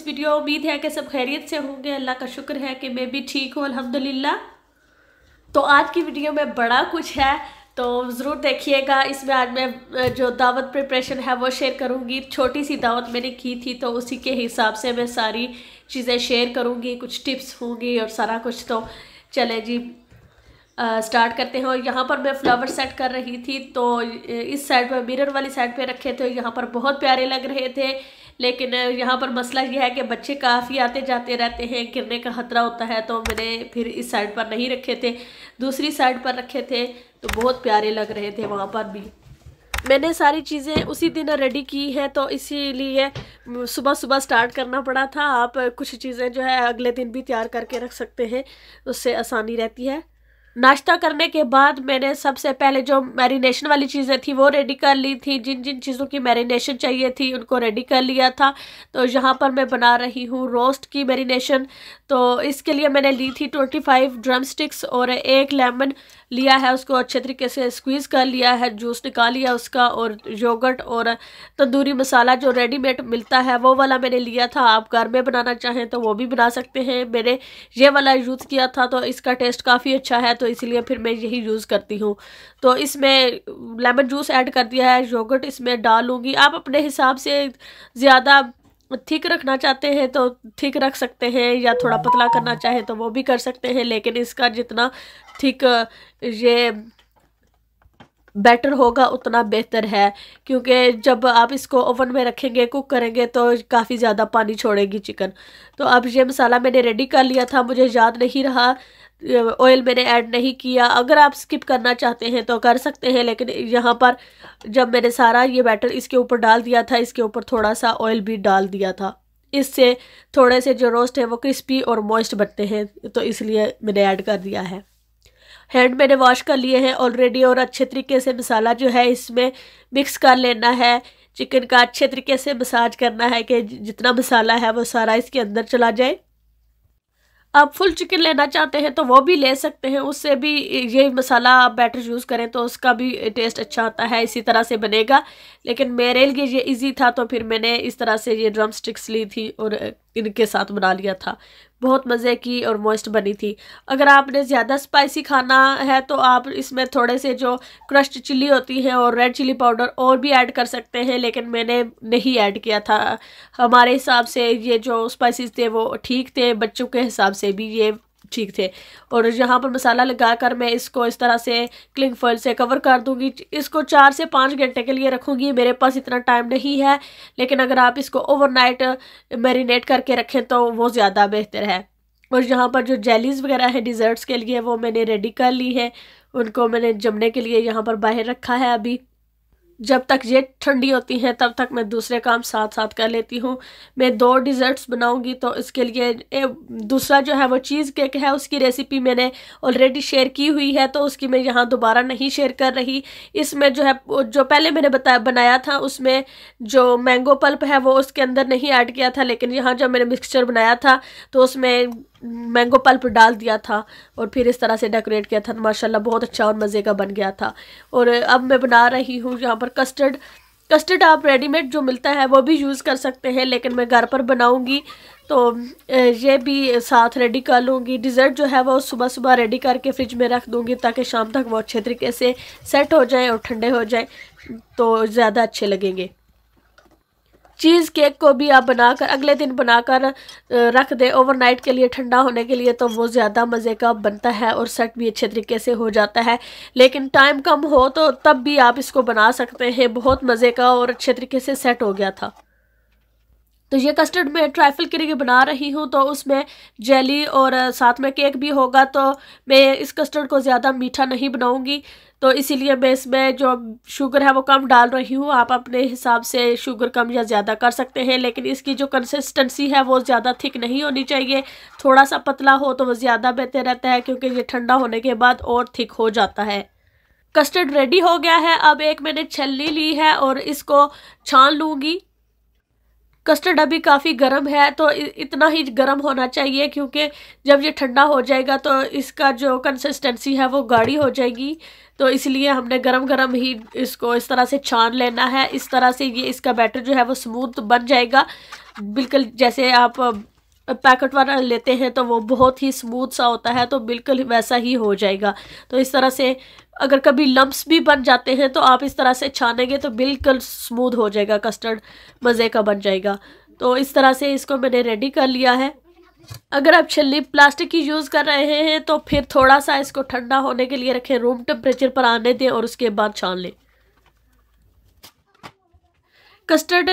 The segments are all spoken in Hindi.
इस वीडियो उम्मीद है कि सब खैरियत से होंगे अल्लाह का शुक्र है कि मैं भी ठीक हूँ अल्हम्दुलिल्लाह तो आज की वीडियो में बड़ा कुछ है तो ज़रूर देखिएगा इसमें आज मैं जो दावत प्रिपरेशन है वो शेयर करूँगी छोटी सी दावत मैंने की थी तो उसी के हिसाब से मैं सारी चीज़ें शेयर करूँगी कुछ टिप्स होंगी और सारा कुछ तो चले जी आ, स्टार्ट करते हैं और यहाँ पर मैं फ्लावर सेट कर रही थी तो इस साइड पर मिरर वाली साइड पे रखे थे यहाँ पर बहुत प्यारे लग रहे थे लेकिन यहाँ पर मसला यह है कि बच्चे काफ़ी आते जाते रहते हैं गिरने का ख़तरा होता है तो मैंने फिर इस साइड पर नहीं रखे थे दूसरी साइड पर रखे थे तो बहुत प्यारे लग रहे थे वहाँ पर भी मैंने सारी चीज़ें उसी दिन रेडी की हैं तो इसीलिए सुबह सुबह स्टार्ट करना पड़ा था आप कुछ चीज़ें जो है अगले दिन भी तैयार करके रख सकते हैं उससे आसानी रहती है नाश्ता करने के बाद मैंने सबसे पहले जो मैरिनेशन वाली चीज़ें थी वो रेडी कर ली थी जिन जिन चीज़ों की मैरिनेशन चाहिए थी उनको रेडी कर लिया था तो यहाँ पर मैं बना रही हूँ रोस्ट की मैरिनेशन तो इसके लिए मैंने ली थी ट्वेंटी फाइव ड्रम स्टिक्स और एक लेमन लिया है उसको अच्छे तरीके से स्क्वीज़ कर लिया है जूस निकाल लिया उसका और योगर्ट और तंदूरी मसाला जो रेडीमेड मिलता है वो वाला मैंने लिया था आप घर में बनाना चाहें तो वो भी बना सकते हैं मैंने ये वाला यूज़ किया था तो इसका टेस्ट काफ़ी अच्छा है तो इसीलिए फिर मैं यही यूज़ करती हूँ तो इसमें लेमन जूस ऐड कर दिया है योगर्ट इसमें डालूँगी आप अपने हिसाब से ज़्यादा थिक रखना चाहते हैं तो थिक रख सकते हैं या थोड़ा पतला करना चाहे तो वो भी कर सकते हैं लेकिन इसका जितना थिक ये बेटर होगा उतना बेहतर है क्योंकि जब आप इसको ओवन में रखेंगे कुक करेंगे तो काफ़ी ज़्यादा पानी छोड़ेगी चिकन तो अब ये मसाला मैंने रेडी कर लिया था मुझे याद नहीं रहा ऑयल मैंने ऐड नहीं किया अगर आप स्किप करना चाहते हैं तो कर सकते हैं लेकिन यहाँ पर जब मैंने सारा ये बैटर इसके ऊपर डाल दिया था इसके ऊपर थोड़ा सा ऑयल भी डाल दिया था इससे थोड़े से जो रोस्ट है वो क्रिस्पी और मॉइस्ट बनते हैं तो इसलिए मैंने ऐड कर दिया है हैंड मैंने वॉश कर लिए हैं ऑलरेडी और अच्छे तरीके से मसाला जो है इसमें मिक्स कर लेना है चिकन का अच्छे तरीके से मसाज करना है कि जितना मसाला है वो सारा इसके अंदर चला जाए आप फुल चिकन लेना चाहते हैं तो वो भी ले सकते हैं उससे भी ये मसाला आप बैटर यूज़ करें तो उसका भी टेस्ट अच्छा आता है इसी तरह से बनेगा लेकिन मेरे लिए ये इजी था तो फिर मैंने इस तरह से ये ड्रम स्टिक्स ली थी और इनके साथ बना लिया था बहुत मज़े की और मोस्ट बनी थी अगर आपने ज़्यादा स्पाइसी खाना है तो आप इसमें थोड़े से जो क्रश्ड चिल्ली होती है और रेड चिल्ली पाउडर और भी ऐड कर सकते हैं लेकिन मैंने नहीं ऐड किया था हमारे हिसाब से ये जो स्पाइसेस थे वो ठीक थे बच्चों के हिसाब से भी ये ठीक थे और यहाँ पर मसाला लगा कर मैं इसको इस तरह से क्लिंग फॉइल से कवर कर दूँगी इसको चार से पाँच घंटे के लिए रखूँगी मेरे पास इतना टाइम नहीं है लेकिन अगर आप इसको ओवरनाइट मैरिनेट करके रखें तो वो ज़्यादा बेहतर है और यहाँ पर जो जेलीज़ वगैरह हैं डिज़र्ट्स के लिए वो मैंने रेडी कर ली है उनको मैंने जमने के लिए यहाँ पर बाहर रखा है अभी जब तक ये ठंडी होती हैं तब तक मैं दूसरे काम साथ साथ कर लेती हूँ मैं दो डिज़र्ट्स बनाऊँगी तो इसके लिए दूसरा जो है वो चीज़ केक है उसकी रेसिपी मैंने ऑलरेडी शेयर की हुई है तो उसकी मैं यहाँ दोबारा नहीं शेयर कर रही इसमें जो है जो पहले मैंने बताया बनाया था उसमें जो मैंगो पल्प है वो उसके अंदर नहीं ऐड किया था लेकिन यहाँ जब मैंने मिक्सचर बनाया था तो उसमें मैंगो पल्प डाल दिया था और फिर इस तरह से डेकोरेट किया था माशाल्लाह बहुत अच्छा और मज़े का बन गया था और अब मैं बना रही हूँ यहाँ पर कस्टर्ड कस्टर्ड आप रेडीमेड जो मिलता है वो भी यूज़ कर सकते हैं लेकिन मैं घर पर बनाऊँगी तो ये भी साथ रेडी कर लूँगी डिज़र्ट जो है वो सुबह सुबह रेडी करके फ्रिज में रख दूँगी ताकि शाम तक वो अच्छे तरीके से सेट हो जाए और ठंडे हो जाए तो ज़्यादा अच्छे लगेंगे चीज़ केक को भी आप बनाकर अगले दिन बनाकर रख दें ओवरनाइट के लिए ठंडा होने के लिए तो वो ज़्यादा मज़े का बनता है और सेट भी अच्छे तरीके से हो जाता है लेकिन टाइम कम हो तो तब भी आप इसको बना सकते हैं बहुत मज़े का और अच्छे तरीके से सेट हो गया था तो ये कस्टर्ड मैं ट्राइफल के लिए बना रही हूँ तो उसमें जेली और साथ में केक भी होगा तो मैं इस कस्टर्ड को ज़्यादा मीठा नहीं बनाऊँगी तो इसीलिए मैं इसमें जो शुगर है वो कम डाल रही हूँ आप अपने हिसाब से शुगर कम या ज़्यादा कर सकते हैं लेकिन इसकी जो कंसिस्टेंसी है वो ज़्यादा थिक नहीं होनी चाहिए थोड़ा सा पतला हो तो वो ज़्यादा बेहतर रहता है क्योंकि ये ठंडा होने के बाद और थिक हो जाता है कस्टर्ड रेडी हो गया है अब एक मैंने छलनी ली है और इसको छान लूँगी कस्टर्ड अभी काफ़ी गर्म है तो इतना ही गर्म होना चाहिए क्योंकि जब ये ठंडा हो जाएगा तो इसका जो कंसिस्टेंसी है वो गाढ़ी हो जाएगी तो इसलिए हमने गरम गरम ही इसको इस तरह से छान लेना है इस तरह से ये इसका बैटर जो है वो स्मूथ बन जाएगा बिल्कुल जैसे आप पैकेट वाला लेते हैं तो वो बहुत ही स्मूथ सा होता है तो बिल्कुल वैसा ही हो जाएगा तो इस तरह से अगर कभी लम्ब्स भी बन जाते हैं तो आप इस तरह से छानेंगे तो बिल्कुल स्मूद हो जाएगा कस्टर्ड मज़े का बन जाएगा तो इस तरह से इसको मैंने रेडी कर लिया है अगर आप छिली प्लास्टिक की यूज़ कर रहे हैं तो फिर थोड़ा सा इसको ठंडा होने के लिए रखें रूम टेम्परेचर पर आने दें और उसके बाद छान लें कस्टर्ड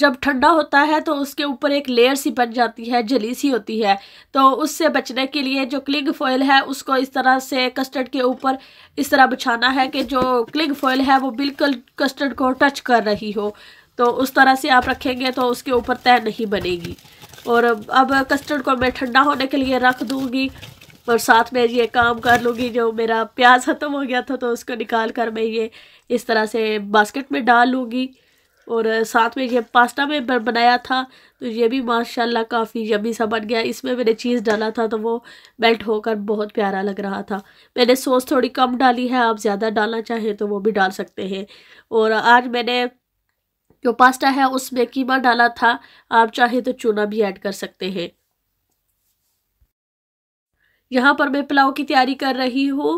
जब ठंडा होता है तो उसके ऊपर एक लेयर सी बन जाती है जली सी होती है तो उससे बचने के लिए जो क्लिंग फॉयल है उसको इस तरह से कस्टर्ड के ऊपर इस तरह बिछाना है कि जो क्लिंग फॉयल है वो बिल्कुल कस्टर्ड को टच कर रही हो तो उस तरह से आप रखेंगे तो उसके ऊपर तय नहीं बनेगी और अब कस्टर्ड को मैं ठंडा होने के लिए रख दूँगी और साथ में ये काम कर लूँगी जो मेरा प्याज ख़त्म हो गया था तो उसको निकाल कर मैं ये इस तरह से बास्केट में डाल लूँगी और साथ में ये पास्ता में बनाया था तो ये भी माशाल्लाह काफ़ी यमी सा बन गया इसमें मैंने चीज़ डाला था तो वो मेल्ट होकर बहुत प्यारा लग रहा था मैंने सॉस थोड़ी कम डाली है आप ज़्यादा डालना चाहें तो वो भी डाल सकते हैं और आज मैंने जो पास्ता है उसमें कीमा डाला था आप चाहें तो चूना भी ऐड कर सकते हैं यहाँ पर मैं पुलाव की तैयारी कर रही हूँ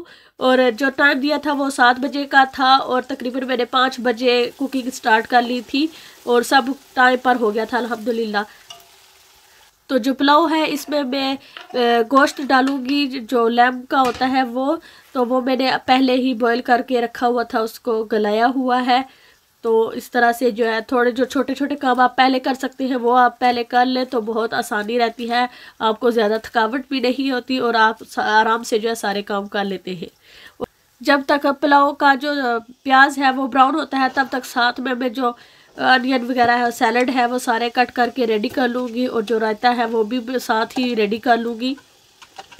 और जो टाइम दिया था वो सात बजे का था और तकरीबन मैंने पाँच बजे कुकिंग स्टार्ट कर ली थी और सब टाइम पर हो गया था अल्हम्दुलिल्लाह तो जो पुलाव है इसमें मैं गोश्त डालूंगी जो लैम का होता है वो तो वो मैंने पहले ही बॉईल करके रखा हुआ था उसको गलाया हुआ है तो इस तरह से जो है थोड़े जो छोटे छोटे काम आप पहले कर सकते हैं वो आप पहले कर लें तो बहुत आसानी रहती है आपको ज़्यादा थकावट भी नहीं होती और आप आराम से जो है सारे काम कर लेते हैं जब तक पुलाव का जो प्याज है वो ब्राउन होता है तब तक साथ में मैं जो अनियन वगैरह है सैलड है वो सारे कट करके रेडी कर लूँगी और जो रायता है वो भी साथ ही रेडी कर लूँगी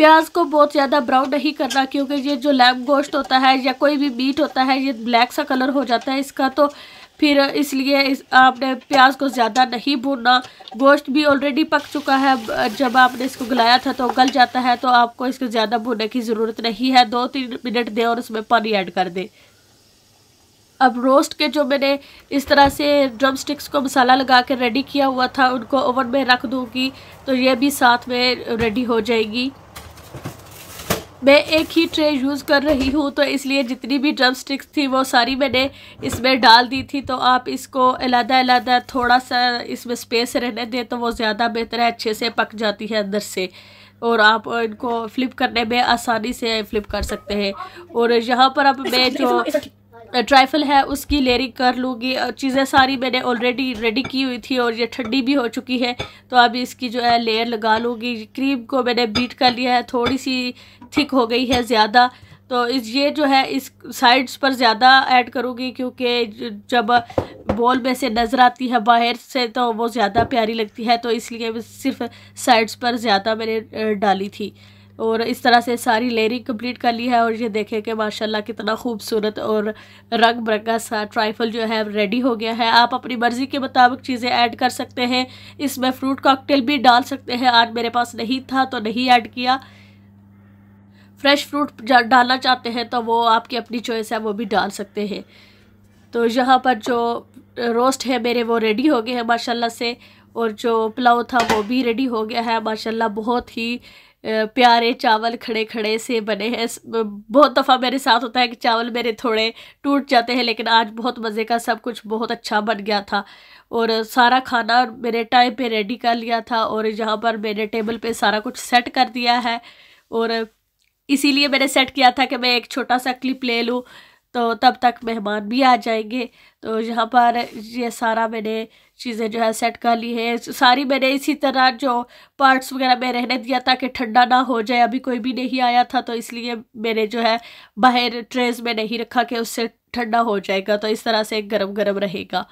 प्याज को बहुत ज़्यादा ब्राउन नहीं करना क्योंकि ये जो लैम गोश्त होता है या कोई भी मीट होता है ये ब्लैक सा कलर हो जाता है इसका तो फिर इसलिए इस आपने प्याज को ज़्यादा नहीं भूनना गोश्त भी ऑलरेडी पक चुका है जब आपने इसको गलाया था तो गल जाता है तो आपको इसको ज़्यादा भूनने की ज़रूरत नहीं है दो तीन मिनट दें और उसमें पानी ऐड कर दें अब रोस्ट के जो मैंने इस तरह से ड्रम स्टिक्स को मसाला लगा के रेडी किया हुआ था उनको ओवन में रख दूँगी तो ये भी साथ में रेडी हो जाएगी मैं एक ही ट्रे यूज़ कर रही हूँ तो इसलिए जितनी भी ड्रम स्टिक्स थी वो सारी मैंने इसमें डाल दी थी तो आप इसको अलहदा अलहदा थोड़ा सा इसमें स्पेस रहने दें तो वो ज़्यादा बेहतर है अच्छे से पक जाती है अंदर से और आप इनको फ्लिप करने में आसानी से फ्लिप कर सकते हैं और यहाँ पर अब मैं जो ट्राइफल है उसकी लेरिक कर लूँगी और चीज़ें सारी मैंने ऑलरेडी रेडी की हुई थी और ये ठंडी भी हो चुकी है तो अब इसकी जो है लेयर लगा लूँगी क्रीम को मैंने बीट कर लिया है थोड़ी सी थिक हो गई है ज़्यादा तो इस ये जो है इस साइड्स पर ज़्यादा ऐड करूँगी क्योंकि जब बॉल में से नज़र आती है बाहर से तो वो ज़्यादा प्यारी लगती है तो इसलिए सिर्फ साइड्स पर ज़्यादा मैंने डाली थी और इस तरह से सारी लेयरिंग कंप्लीट कर ली है और ये देखें कि माशाल्लाह कितना खूबसूरत और रंग बिरंगा सा ट्राइफल जो है रेडी हो गया है आप अपनी मर्ज़ी के मुताबिक चीज़ें ऐड कर सकते हैं इसमें फ्रूट कॉकटेल भी डाल सकते हैं आज मेरे पास नहीं था तो नहीं ऐड किया फ्रेश फ्रूट डालना चाहते हैं तो वो आपकी अपनी चॉइस है वो भी डाल सकते हैं तो यहाँ पर जो रोस्ट है मेरे वो रेडी हो गए हैं माशाल्लाह से और जो पुलाव था वो भी रेडी हो गया है माशाल्लाह बहुत ही प्यारे चावल खड़े खड़े से बने हैं बहुत दफ़ा मेरे साथ होता है कि चावल मेरे थोड़े टूट जाते हैं लेकिन आज बहुत मज़े का सब कुछ बहुत अच्छा बन गया था और सारा खाना मेरे टाइम पे रेडी कर लिया था और यहाँ पर मैंने टेबल पे सारा कुछ सेट कर दिया है और इसीलिए मैंने सेट किया था कि मैं एक छोटा सा क्लिप ले लूँ तो तब तक मेहमान भी आ जाएंगे तो यहाँ पर ये सारा मैंने चीज़ें जो है सेट कर ली है सारी मैंने इसी तरह जो पार्ट्स वगैरह में रहने दिया था कि ठंडा ना हो जाए अभी कोई भी नहीं आया था तो इसलिए मैंने जो है बाहर ट्रेस में नहीं रखा कि उससे ठंडा हो जाएगा तो इस तरह से गर्म गर्म रहेगा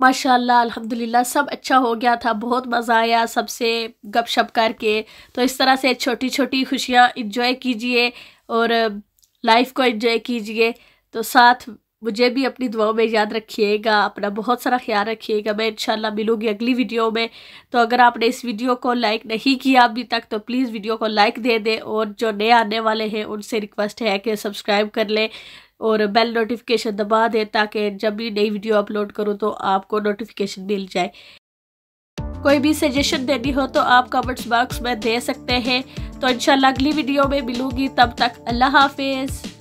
माशा अल्हम्दुलिल्लाह सब अच्छा हो गया था बहुत मज़ा आया सबसे गपशप करके तो इस तरह से छोटी छोटी खुशियाँ इंजॉय कीजिए और लाइफ को एंजॉय कीजिए तो साथ मुझे भी अपनी दुआओं में याद रखिएगा अपना बहुत सारा ख्याल रखिएगा मैं इंशाल्लाह मिलूंगी अगली वीडियो में तो अगर आपने इस वीडियो को लाइक नहीं किया अभी तक तो प्लीज़ वीडियो को लाइक दे दें और जो नए आने वाले हैं उनसे रिक्वेस्ट है कि सब्सक्राइब कर लें और बेल नोटिफिकेशन दबा दें ताकि जब भी नई वीडियो अपलोड करूँ तो आपको नोटिफिकेशन मिल जाए कोई भी सजेशन देनी हो तो आप कमेंट्स बॉक्स में दे सकते हैं तो इनशाला अच्छा, अगली वीडियो में मिलूंगी तब तक अल्लाह हाफिज़